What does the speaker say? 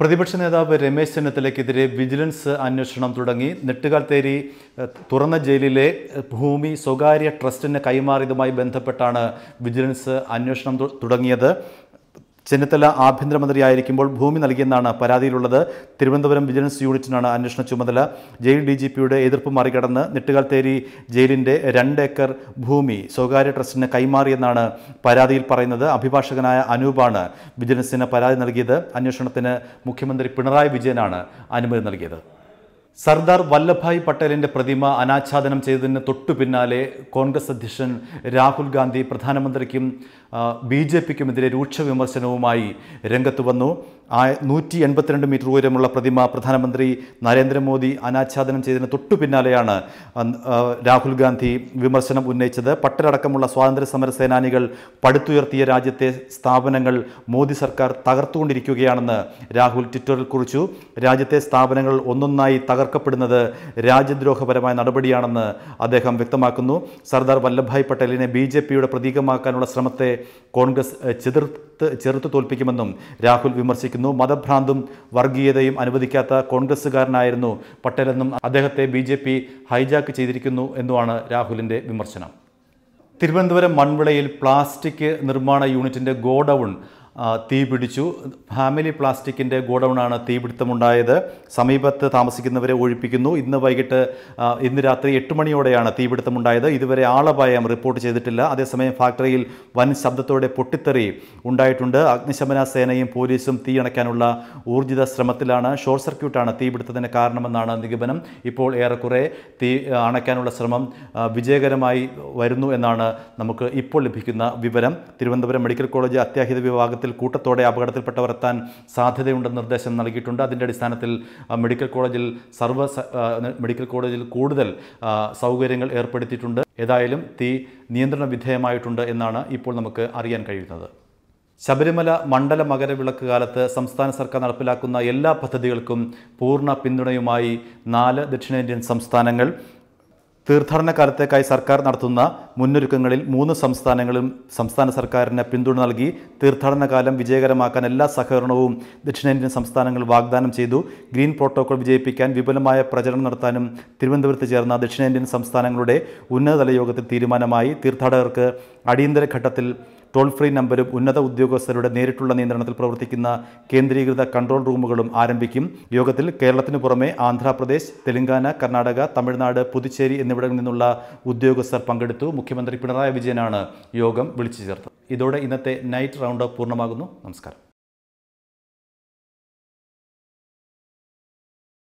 പ്രതിപക്ഷ നേതാവ് രമേശ് ചെന്നിത്തലയ്ക്കെതിരെ വിജിലൻസ് അന്വേഷണം തുടങ്ങി നെട്ടുകാൽത്തേരി തുറന്ന ജയിലിലെ ഭൂമി സ്വകാര്യ ട്രസ്റ്റിന് കൈമാറിയതുമായി ബന്ധപ്പെട്ടാണ് വിജിലൻസ് അന്വേഷണം തുടങ്ങിയത് ചെന്നിത്തല ആഭ്യന്തരമന്ത്രിയായിരിക്കുമ്പോൾ ഭൂമി നൽകിയെന്നാണ് പരാതിയിലുള്ളത് തിരുവനന്തപുരം വിജിലൻസ് യൂണിറ്റിനാണ് അന്വേഷണ ചുമതല ജയിൽ ഡി ജി പിയുടെ എതിർപ്പ് മറികടന്ന് നെട്ടുകാൽത്തേരി ജയിലിൻ്റെ രണ്ട് ഏക്കർ ഭൂമി സ്വകാര്യ ട്രസ്റ്റിന് കൈമാറിയെന്നാണ് പരാതിയിൽ പറയുന്നത് അഭിഭാഷകനായ അനൂപാണ് വിജിലൻസിന് പരാതി നൽകിയത് അന്വേഷണത്തിന് മുഖ്യമന്ത്രി പിണറായി വിജയനാണ് അനുമതി നൽകിയത് സർദാർ വല്ലഭായ് പട്ടേലിന്റെ പ്രതിമ അനാച്ഛാദനം ചെയ്തതിന് തൊട്ടു പിന്നാലെ കോൺഗ്രസ് അധ്യക്ഷൻ രാഹുൽ ഗാന്ധി പ്രധാനമന്ത്രിക്കും ബി ജെ പിക്കുമെതിരെ രൂക്ഷ വിമർശനവുമായി രംഗത്ത് വന്നു ആ നൂറ്റി എൺപത്തിരണ്ട് മീറ്റർ ഉയരമുള്ള പ്രതിമ പ്രധാനമന്ത്രി നരേന്ദ്രമോദി അനാച്ഛാദനം ചെയ്തതിന് തൊട്ടു പിന്നാലെയാണ് രാഹുൽ ഗാന്ധി വിമർശനം ഉന്നയിച്ചത് പട്ടരടക്കമുള്ള സ്വാതന്ത്ര്യ സമര സേനാനികൾ പടുത്തുയർത്തിയ രാജ്യത്തെ സ്ഥാപനങ്ങൾ മോദി സർക്കാർ തകർത്തുകൊണ്ടിരിക്കുകയാണെന്ന് രാഹുൽ ട്വിറ്ററിൽ കുറിച്ചു രാജ്യത്തെ സ്ഥാപനങ്ങൾ ഒന്നൊന്നായി തകർക്കപ്പെടുന്നത് രാജ്യദ്രോഹപരമായ നടപടിയാണെന്ന് അദ്ദേഹം വ്യക്തമാക്കുന്നു സർദാർ വല്ലഭായ് പട്ടേലിനെ ബി പ്രതീകമാക്കാനുള്ള ശ്രമത്തെ കോൺഗ്രസ് ചെതിർ ചെറുത്ത് തോൽപ്പിക്കുമെന്നും രാഹുൽ വിമർശിക്കുന്നു മതഭ്രാന്തും വർഗീയതയും അനുവദിക്കാത്ത കോൺഗ്രസ്സുകാരനായിരുന്നു പട്ടേലെന്നും അദ്ദേഹത്തെ ബി ജെ പി ഹൈജാക്ക് ചെയ്തിരിക്കുന്നു എന്നുമാണ് രാഹുലിൻ്റെ വിമർശനം തിരുവനന്തപുരം മൺവിളയിൽ പ്ലാസ്റ്റിക് നിർമ്മാണ യൂണിറ്റിൻ്റെ ഗോഡൌൺ തീ പിടിച്ചു ഫാമിലി പ്ലാസ്റ്റിക്കിൻ്റെ ഗോഡൗണാണ് തീപിടുത്തമുണ്ടായത് സമീപത്ത് താമസിക്കുന്നവരെ ഒഴിപ്പിക്കുന്നു ഇന്ന് വൈകിട്ട് ഇന്ന് രാത്രി എട്ട് മണിയോടെയാണ് തീപിടുത്തമുണ്ടായത് ഇതുവരെ ആളപായം റിപ്പോർട്ട് ചെയ്തിട്ടില്ല അതേസമയം ഫാക്ടറിയിൽ വൻ ശബ്ദത്തോടെ പൊട്ടിത്തെറി ഉണ്ടായിട്ടുണ്ട് അഗ്നിശമന സേനയും പോലീസും തീ അണയ്ക്കാനുള്ള ഊർജിത ശ്രമത്തിലാണ് ഷോർട്ട് സർക്യൂട്ടാണ് തീപിടുത്തത്തിന് കാരണമെന്നാണ് നിഗമനം ഇപ്പോൾ ഏറെക്കുറെ തീ അണയ്ക്കാനുള്ള ശ്രമം വിജയകരമായി വരുന്നു എന്നാണ് നമുക്ക് ഇപ്പോൾ ലഭിക്കുന്ന വിവരം തിരുവനന്തപുരം മെഡിക്കൽ കോളേജ് അത്യാഹിത വിഭാഗത്തിൽ അടിസ്ഥാനത്തിൽ കൂട്ടത്തോടെ അപകടത്തിൽപ്പെട്ടവർ എത്താൻ സാധ്യതയുണ്ടെന്ന് നിർദ്ദേശം നൽകിയിട്ടുണ്ട് അതിൻ്റെ അടിസ്ഥാനത്തിൽ മെഡിക്കൽ കോളേജിൽ സർവ മെഡിക്കൽ കോളേജിൽ കൂടുതൽ സൗകര്യങ്ങൾ ഏർപ്പെടുത്തിയിട്ടുണ്ട് ഏതായാലും തീ നിയന്ത്രണ വിധേയമായിട്ടുണ്ട് എന്നാണ് ഇപ്പോൾ നമുക്ക് അറിയാൻ കഴിയുന്നത് ശബരിമല മണ്ഡല മകരവിളക്ക് കാലത്ത് സംസ്ഥാന സർക്കാർ നടപ്പിലാക്കുന്ന എല്ലാ പദ്ധതികൾക്കും പൂർണ്ണ പിന്തുണയുമായി നാല് ദക്ഷിണേന്ത്യൻ സംസ്ഥാനങ്ങൾ തീർത്ഥാടന കാലത്തേക്കായി സർക്കാർ നടത്തുന്ന മുന്നൊരുക്കങ്ങളിൽ മൂന്ന് സംസ്ഥാനങ്ങളും സംസ്ഥാന സർക്കാരിന് പിന്തുണ നൽകി തീർത്ഥാടന കാലം വിജയകരമാക്കാൻ എല്ലാ സഹകരണവും ദക്ഷിണേന്ത്യൻ സംസ്ഥാനങ്ങൾ വാഗ്ദാനം ചെയ്തു ഗ്രീൻ പ്രോട്ടോകോൾ വിജയിപ്പിക്കാൻ വിപുലമായ പ്രചരണം നടത്താനും തിരുവനന്തപുരത്ത് ചേർന്ന ദക്ഷിണേന്ത്യൻ സംസ്ഥാനങ്ങളുടെ ഉന്നതതല യോഗത്തിൽ തീരുമാനമായി തീർത്ഥാടകർക്ക് അടിയന്തര ഘട്ടത്തിൽ ടോൾ ഫ്രീ നമ്പരും ഉന്നത ഉദ്യോഗസ്ഥരുടെ നേരിട്ടുള്ള നിയന്ത്രണത്തിൽ പ്രവർത്തിക്കുന്ന കേന്ദ്രീകൃത കൺട്രോൾ റൂമുകളും ആരംഭിക്കും യോഗത്തിൽ കേരളത്തിന് പുറമെ ആന്ധ്രാപ്രദേശ് തെലങ്കാന കർണാടക തമിഴ്നാട് പുതുച്ചേരി എന്നിവിടങ്ങളിൽ നിന്നുള്ള ഉദ്യോഗസ്ഥർ പങ്കെടുത്തു മുഖ്യമന്ത്രി പിണറായി വിജയനാണ് യോഗം വിളിച്ചു ചേർത്തത് ഇതോടെ ഇന്നത്തെ നൈറ്റ് റൗണ്ട് പൂർണ്ണമാകുന്നു നമസ്കാരം